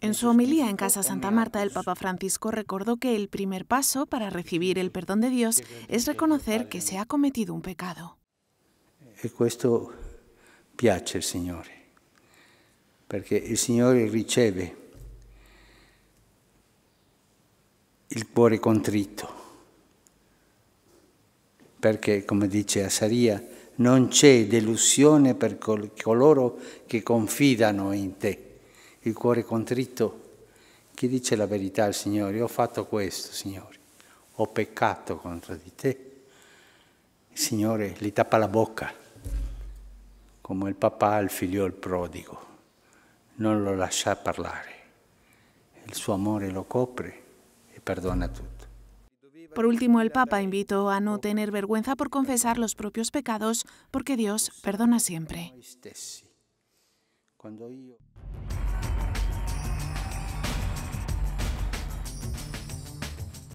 En su homilía en Casa Santa Marta, el Papa Francisco recordó que el primer paso para recibir el perdón de Dios es reconocer que se ha cometido un pecado. Y esto piace al Señor, porque el Señor recibe el cuore contrito, porque como dice Asaria, non c'è delusione per coloro che confidano in te. Il cuore contritto, chi dice la verità al Signore? Io ho fatto questo, Signore, ho peccato contro di te. Il Signore gli tappa la bocca, come il papà al figlio il prodigo, non lo lascia parlare. Il suo amore lo copre e perdona tutti. Por último, el Papa invitó a no tener vergüenza por confesar los propios pecados, porque Dios perdona siempre.